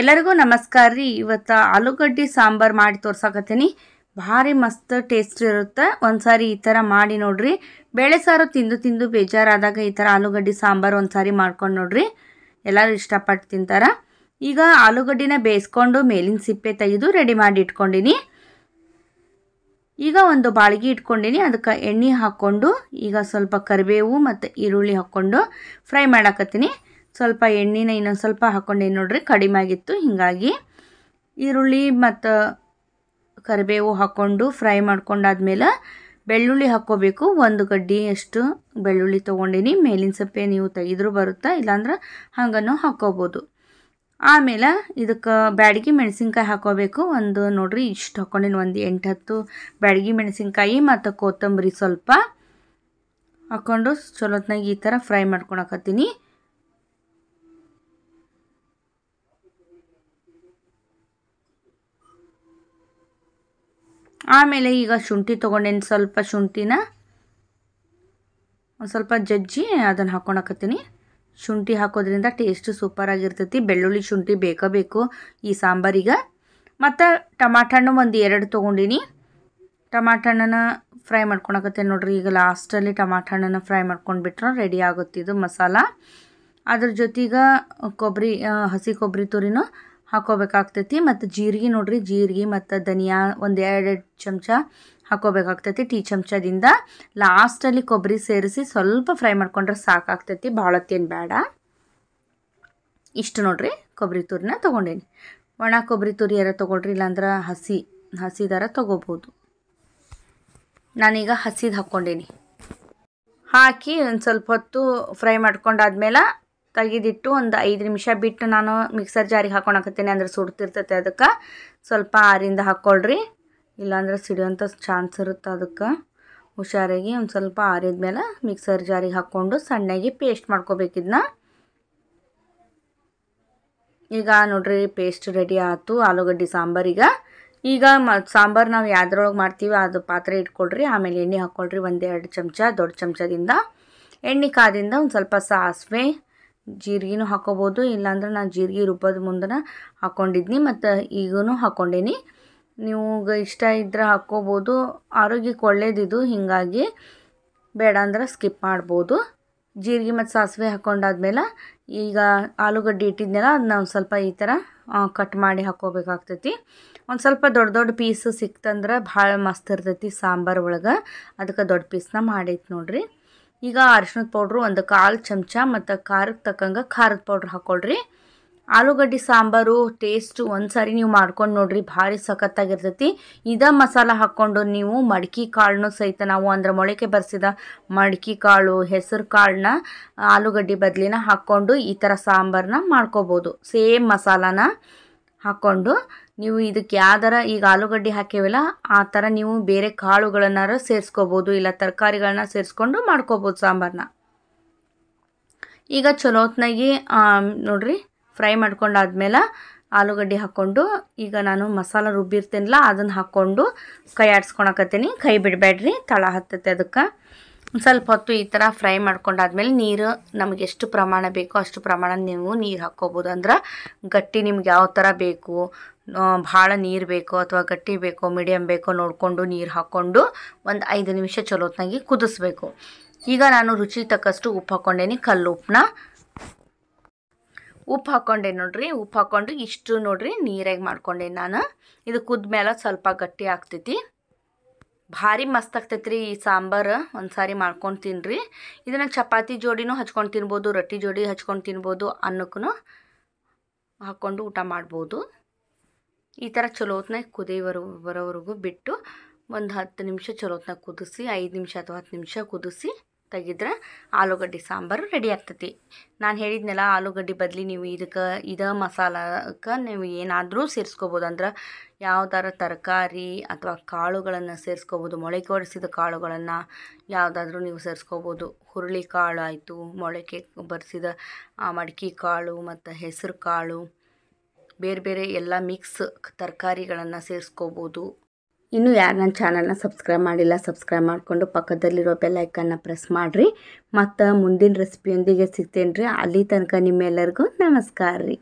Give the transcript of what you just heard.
ಎಲ್ಲರಿಗೂ ನಮಸ್ಕಾರ ರೀ ಇವತ್ತು ಆಲೂಗಡ್ಡೆ ಸಾಂಬಾರು ಮಾಡಿ ತೋರ್ಸಾಕತ್ತೀನಿ ಭಾರಿ ಮಸ್ತ್ ಟೇಸ್ಟ್ ಇರುತ್ತೆ ಒಂದ್ಸಾರಿ ಈ ಥರ ಮಾಡಿ ನೋಡ್ರಿ ಬೇಳೆ ಸಾರು ತಿಂದು ತಿಂದು ಬೇಜಾರಾದಾಗ ಈ ಥರ ಆಲೂಗಡ್ಡೆ ಸಾಂಬಾರು ಒಂದ್ಸಾರಿ ಮಾಡ್ಕೊಂಡು ನೋಡ್ರಿ ಎಲ್ಲರೂ ಇಷ್ಟಪಟ್ಟು ತಿಂತಾರೆ ಈಗ ಆಲೂಗಡ್ಡಿನ ಬೇಯಿಸ್ಕೊಂಡು ಮೇಲಿನ ಸಿಪ್ಪೆ ತೆಗೆದು ರೆಡಿ ಮಾಡಿ ಇಟ್ಕೊಂಡಿನಿ ಈಗ ಒಂದು ಬಾಳಿಗೆ ಇಟ್ಕೊಂಡಿನಿ ಅದಕ್ಕೆ ಎಣ್ಣೆ ಹಾಕ್ಕೊಂಡು ಈಗ ಸ್ವಲ್ಪ ಕರಿಬೇವು ಮತ್ತು ಈರುಳ್ಳಿ ಹಾಕ್ಕೊಂಡು ಫ್ರೈ ಮಾಡಾಕತ್ತೀನಿ ಸ್ವಲ್ಪ ಎಣ್ಣೆನ ಇನ್ನೊಂದು ಸ್ವಲ್ಪ ಹಾಕ್ಕೊಂಡೇನು ನೋಡ್ರಿ ಕಡಿಮೆ ಆಗಿತ್ತು ಹೀಗಾಗಿ ಈರುಳ್ಳಿ ಮತ್ತು ಕರಿಬೇವು ಹಾಕ್ಕೊಂಡು ಫ್ರೈ ಮಾಡ್ಕೊಂಡಾದ್ಮೇಲೆ ಬೆಳ್ಳುಳ್ಳಿ ಹಾಕ್ಕೋಬೇಕು ಒಂದು ಗಡ್ಡಿ ಅಷ್ಟು ಬೆಳ್ಳುಳ್ಳಿ ತೊಗೊಂಡಿನಿ ಮೇಲಿನ ಸಪ್ಪೆ ನೀವು ತೆಗೆದ್ರೂ ಬರುತ್ತಾ ಇಲ್ಲಾಂದ್ರೆ ಹಂಗನ್ನು ಹಾಕ್ಕೋಬೋದು ಆಮೇಲೆ ಇದಕ್ಕೆ ಬ್ಯಾಡಗಿ ಮೆಣಸಿನ್ಕಾಯಿ ಹಾಕೋಬೇಕು ಒಂದು ನೋಡ್ರಿ ಇಷ್ಟು ಹಾಕ್ಕೊಂಡಿನಿ ಒಂದು ಎಂಟು ಹತ್ತು ಬ್ಯಾಡಗಿ ಮೆಣಸಿನ್ಕಾಯಿ ಮತ್ತು ಕೊತ್ತಂಬರಿ ಸ್ವಲ್ಪ ಹಾಕ್ಕೊಂಡು ಚಲೋತ್ನಾಗಿ ಈ ಥರ ಫ್ರೈ ಮಾಡ್ಕೊಳಕತ್ತೀನಿ ಆಮೇಲೆ ಈಗ ಶುಂಠಿ ತೊಗೊಂಡೇನು ಸ್ವಲ್ಪ ಶುಂಠಿನ ಒಂದು ಸ್ವಲ್ಪ ಜಜ್ಜಿ ಅದನ್ನು ಹಾಕತ್ತೀನಿ ಶುಂಠಿ ಹಾಕೋದ್ರಿಂದ ಟೇಸ್ಟು ಸೂಪರಾಗಿರ್ತೈತಿ ಬೆಳ್ಳುಳ್ಳಿ ಶುಂಠಿ ಬೇಕೇ ಬೇಕು ಈ ಸಾಂಬಾರಿಗೆ ಮತ್ತು ಟಮಾಟ ಹಣ್ಣು ಒಂದು ಎರಡು ತೊಗೊಂಡಿನಿ ಟಮಾಟ ಹಣ್ಣನ್ನು ಫ್ರೈ ಮಾಡ್ಕೊಳಕತ್ತೇನೆ ನೋಡ್ರಿ ಈಗ ಲಾಸ್ಟಲ್ಲಿ ಟಮಾಟ ಹಣ್ಣನ್ನು ಫ್ರೈ ಮಾಡ್ಕೊಂಡ್ಬಿಟ್ರೆ ರೆಡಿ ಆಗುತ್ತಿದ್ದು ಮಸಾಲ ಅದ್ರ ಜೊತೆಗೆ ಕೊಬ್ಬರಿ ಹಸಿ ಕೊಬ್ಬರಿ ತುರಿನೂ ಹಾಕೋಬೇಕಾಗ್ತೈತಿ ಮತ್ತು ಜೀರಿಗೆ ನೋಡ್ರಿ ಜೀರಿಗೆ ಮತ್ತು ಧನಿಯಾ ಒಂದು ಎರಡು ಚಮಚ ಹಾಕೋಬೇಕಾಗ್ತೈತಿ ಟೀ ಚಮಚದಿಂದ ಲಾಸ್ಟಲ್ಲಿ ಕೊಬ್ಬರಿ ಸೇರಿಸಿ ಸ್ವಲ್ಪ ಫ್ರೈ ಮಾಡ್ಕೊಂಡ್ರೆ ಸಾಕಾಗ್ತೈತಿ ಭಾಳತ್ತೇನು ಬೇಡ ಇಷ್ಟು ನೋಡ್ರಿ ಕೊಬ್ಬರಿ ತುರಿನ ತೊಗೊಂಡೇನಿ ಒಣ ಕೊಬ್ಬರಿ ತುರಿ ಯಾರ ತೊಗೊಳ್ರಿ ಇಲ್ಲಾಂದ್ರೆ ಹಸಿ ಹಸಿದಾರ ತೊಗೋಬೋದು ನಾನೀಗ ಹಸಿದು ಹಾಕ್ಕೊಂಡೇನಿ ಹಾಕಿ ಒಂದು ಸ್ವಲ್ಪ ಹೊತ್ತು ಫ್ರೈ ಮಾಡ್ಕೊಂಡಾದ್ಮೇಲೆ ತೆಗೆದಿಟ್ಟು ಒಂದು ಐದು ನಿಮಿಷ ಬಿಟ್ಟು ನಾನು ಮಿಕ್ಸರ್ ಜಾರಿಗೆ ಹಾಕೊಳಕತ್ತೀನಿ ಅಂದ್ರೆ ಸುಡ್ತಿರ್ತೈತೆ ಅದಕ್ಕೆ ಸ್ವಲ್ಪ ಆರಿಂದ ಹಾಕ್ಕೊಳ್ರಿ ಇಲ್ಲಾಂದ್ರೆ ಸಿಡಿಯೋಂಥ ಚಾನ್ಸ್ ಇರುತ್ತೆ ಅದಕ್ಕೆ ಹುಷಾರಾಗಿ ಒಂದು ಸ್ವಲ್ಪ ಆರಿದ ಮೇಲೆ ಮಿಕ್ಸರ್ ಜಾರಿಗೆ ಹಾಕ್ಕೊಂಡು ಸಣ್ಣಗೆ ಪೇಸ್ಟ್ ಮಾಡ್ಕೋಬೇಕಿದ್ನ ಈಗ ನೋಡ್ರಿ ಪೇಸ್ಟ್ ರೆಡಿ ಆಯಿತು ಆಲೂಗಡ್ಡೆ ಸಾಂಬಾರಿಗೆ ಈಗ ಮ ಸಾಂಬಾರು ನಾವು ಯಾವ್ದ್ರೊಳಗೆ ಮಾಡ್ತೀವಿ ಅದು ಪಾತ್ರೆ ಇಟ್ಕೊಳ್ರಿ ಆಮೇಲೆ ಎಣ್ಣೆ ಹಾಕ್ಕೊಳ್ರಿ ಒಂದೆರಡು ಚಮಚ ದೊಡ್ಡ ಚಮಚದಿಂದ ಎಣ್ಣೆ ಕಾದಿಂದ ಒಂದು ಸ್ವಲ್ಪ ಸಾಸಿವೆ ಜೀರಿಗೆನೂ ಹಾಕೋಬೋದು ಇಲ್ಲಾಂದ್ರೆ ನಾನು ಜೀರಿಗೆ ರುಬ್ಬದ ಮುಂದನ ಹಾಕ್ಕೊಂಡಿದ್ನಿ ಮತ್ತು ಈಗೂ ಹಾಕ್ಕೊಂಡೀನಿ ನೀವು ಇಷ್ಟ ಇದ್ರೆ ಹಾಕ್ಕೋಬೋದು ಆರೋಗ್ಯಕ್ಕೆ ಒಳ್ಳೇದಿದು ಹೀಗಾಗಿ ಬೇಡ ಅಂದ್ರೆ ಸ್ಕಿಪ್ ಮಾಡ್ಬೋದು ಜೀರಿಗೆ ಮತ್ತು ಸಾಸಿವೆ ಹಾಕ್ಕೊಂಡಾದ್ಮೇಲೆ ಈಗ ಆಲೂಗಡ್ಡೆ ಇಟ್ಟಿದ್ನಲ್ಲ ಅದನ್ನ ಒಂದು ಸ್ವಲ್ಪ ಈ ಥರ ಕಟ್ ಮಾಡಿ ಹಾಕ್ಕೋಬೇಕಾಗ್ತೈತಿ ಒಂದು ಸ್ವಲ್ಪ ದೊಡ್ಡ ದೊಡ್ಡ ಪೀಸ್ ಸಿಕ್ತಂದ್ರೆ ಭಾಳ ಮಸ್ತ್ ಇರ್ತೈತಿ ಸಾಂಬಾರು ಒಳಗೆ ಅದಕ್ಕೆ ದೊಡ್ಡ ಪೀಸ್ನ ಮಾಡೈತೆ ನೋಡಿರಿ ಈಗ ಅರಿಶಿಣದ ಪೌಡ್ರು ಒಂದು ಕಾಲು ಚಮಚ ಮತ್ತು ಖಾರಕ್ಕೆ ತಕ್ಕಂಗೆ ಖಾರದ ಪೌಡ್ರ್ ಹಾಕ್ಕೊಳ್ರಿ ಆಲೂಗಡ್ಡೆ ಸಾಂಬಾರು ಟೇಸ್ಟ್ ಒಂದು ಸಾರಿ ನೀವು ಮಾಡ್ಕೊಂಡು ನೋಡ್ರಿ ಭಾರಿ ಸಖತ್ತಾಗಿರ್ತೈತಿ ಇದ ಮಸಾಲ ಹಾಕ್ಕೊಂಡು ನೀವು ಮಡಿಕೆ ಕಾಳನ್ನು ಸಹಿತ ನಾವು ಅಂದ್ರೆ ಮೊಳಕೆ ಬರೆಸಿದ ಮಡಿಕೆ ಕಾಳು ಹೆಸರು ಕಾಳನ್ನ ಆಲೂಗಡ್ಡೆ ಬದಲಿನ ಹಾಕ್ಕೊಂಡು ಈ ಥರ ಸಾಂಬಾರನ್ನ ಮಾಡ್ಕೋಬೋದು ಸೇಮ್ ಮಸಾಲಾನ ಹಾಕ್ಕೊಂಡು ನೀವು ಇದಕ್ಕೆ ಯಾವ್ದಾರ ಈಗ ಆಲೂಗಡ್ಡೆ ಹಾಕಿವಲ್ಲ ಆ ಥರ ನೀವು ಬೇರೆ ಕಾಳುಗಳನ್ನಾರು ಸೇರಿಸ್ಕೋಬೋದು ಇಲ್ಲ ತರಕಾರಿಗಳನ್ನ ಸೇರಿಸ್ಕೊಂಡು ಮಾಡ್ಕೋಬೋದು ಸಾಂಬಾರನ್ನ ಈಗ ಚಲೋ ಹೊತ್ನಾಗಿ ನೋಡಿರಿ ಫ್ರೈ ಮಾಡ್ಕೊಂಡಾದ್ಮೇಲೆ ಆಲೂಗಡ್ಡೆ ಹಾಕ್ಕೊಂಡು ಈಗ ನಾನು ಮಸಾಲ ರುಬ್ಬಿರ್ತೀನಲ್ಲ ಅದನ್ನು ಹಾಕ್ಕೊಂಡು ಕೈ ಆಡ್ಸ್ಕೊಳಕತ್ತೀನಿ ಕೈ ಬಿಡಬೇಡ್ರಿ ತಳ ಹತ್ತತ್ತೆ ಅದಕ್ಕೆ ಸ್ವಲ್ಪ ಹೊತ್ತು ಈ ಥರ ಫ್ರೈ ಮಾಡ್ಕೊಂಡಾದ್ಮೇಲೆ ನೀರು ನಮಗೆ ಎಷ್ಟು ಪ್ರಮಾಣ ಬೇಕೋ ಅಷ್ಟು ಪ್ರಮಾಣ ನೀವು ನೀರು ಹಾಕ್ಕೋಬೋದು ಅಂದ್ರೆ ಗಟ್ಟಿ ನಿಮ್ಗೆ ಯಾವ ಥರ ಬೇಕು ಭಾಳ ನೀರು ಬೇಕೋ ಅಥವಾ ಗಟ್ಟಿ ಬೇಕೋ ಮೀಡಿಯಮ್ ಬೇಕೋ ನೋಡಿಕೊಂಡು ನೀರು ಹಾಕ್ಕೊಂಡು ಒಂದು ಐದು ನಿಮಿಷ ಚಲೋತ್ನಾಗಿ ಕುದಿಸ್ಬೇಕು ಈಗ ನಾನು ರುಚಿ ತಕ್ಕಷ್ಟು ಉಪ್ಪು ಹಾಕ್ಕೊಂಡೇನಿ ಕಲ್ಲು ಉಪ್ಪನ್ನ ಉಪ್ಪು ಹಾಕ್ಕೊಂಡೆ ನೋಡ್ರಿ ಉಪ್ಪು ಹಾಕ್ಕೊಂಡು ಇಷ್ಟು ನೋಡ್ರಿ ನೀರಾಗಿ ಮಾಡ್ಕೊಂಡೆ ನಾನು ಇದು ಕುದ್ಮೇಲೆ ಸ್ವಲ್ಪ ಗಟ್ಟಿ ಆಗ್ತೈತಿ ಭಾರಿ ಮಸ್ತ್ ಆಗ್ತೈತೆ ರೀ ಈ ಸಾಂಬಾರು ಒಂದು ಸಾರಿ ಮಾಡ್ಕೊಂಡು ತಿನ್ನಿರಿ ಇದನ್ನು ಚಪಾತಿ ಜೋಡಿನೂ ಹಚ್ಕೊಂಡು ತಿನ್ಬೋದು ರೊಟ್ಟಿ ಜೋಡಿ ಹಚ್ಕೊಂಡು ತಿನ್ಬೋದು ಅನ್ನಕ್ಕೂ ಹಾಕ್ಕೊಂಡು ಊಟ ಮಾಡ್ಬೋದು ಈ ಥರ ಚಲೋ ಹೊತ್ನಾಗ ಕುದಿಯವರು ಬರೋವರೆಗೂ ಬಿಟ್ಟು ಒಂದು ಹತ್ತು ನಿಮಿಷ ಚಲೋ ಕುದಿಸಿ ಐದು ನಿಮಿಷ ಅಥವಾ ಹತ್ತು ನಿಮಿಷ ಕುದಿಸಿ ತೆಗೆದ್ರೆ ಆಲೂಗಡ್ಡೆ ಸಾಂಬಾರು ರೆಡಿ ಆಗ್ತೈತಿ ನಾನು ಹೇಳಿದ್ನೆಲ್ಲ ಆಲೂಗಡ್ಡೆ ಬದಲಿ ನೀವು ಇದಕ್ಕೆ ಇದ ಮಸಾಲಕ್ಕೆ ನೀವು ಏನಾದರೂ ಸೇರಿಸ್ಕೋಬೋದು ಅಂದ್ರೆ ಯಾವ ತರಕಾರಿ ಅಥವಾ ಕಾಳುಗಳನ್ನು ಸೇರಿಸ್ಕೋಬೋದು ಮೊಳಕೆ ಒರೆಸಿದ ಕಾಳುಗಳನ್ನು ಯಾವುದಾದ್ರೂ ನೀವು ಸೇರಿಸ್ಕೋಬೋದು ಹುರುಳಿ ಕಾಳು ಆಯಿತು ಮೊಳಕೆ ಬರೆಸಿದ ಮಡಕೆ ಕಾಳು ಮತ್ತು ಹೆಸರು ಕಾಳು ಬೇರೆ ಬೇರೆ ಎಲ್ಲ ಮಿಕ್ಸ್ ತರಕಾರಿಗಳನ್ನು ಸೇರಿಸ್ಕೋಬೋದು ಇನ್ನೂ ಯಾರು ನನ್ನ ಚಾನಲ್ನ ಸಬ್ಸ್ಕ್ರೈಬ್ ಮಾಡಿಲ್ಲ ಸಬ್ಸ್ಕ್ರೈಬ್ ಮಾಡಿಕೊಂಡು ಪಕ್ಕದಲ್ಲಿರೋ ಬೆಲ್ಲೈಕನ್ನ ಪ್ರೆಸ್ ಮಾಡಿರಿ ಮತ್ತು ಮುಂದಿನ ರೆಸಿಪಿಯೊಂದಿಗೆ ಸಿಗ್ತೇನೆ ರೀ ಅಲ್ಲಿ ತನಕ ನಿಮ್ಮೆಲ್ಲರಿಗೂ ನಮಸ್ಕಾರ ರೀ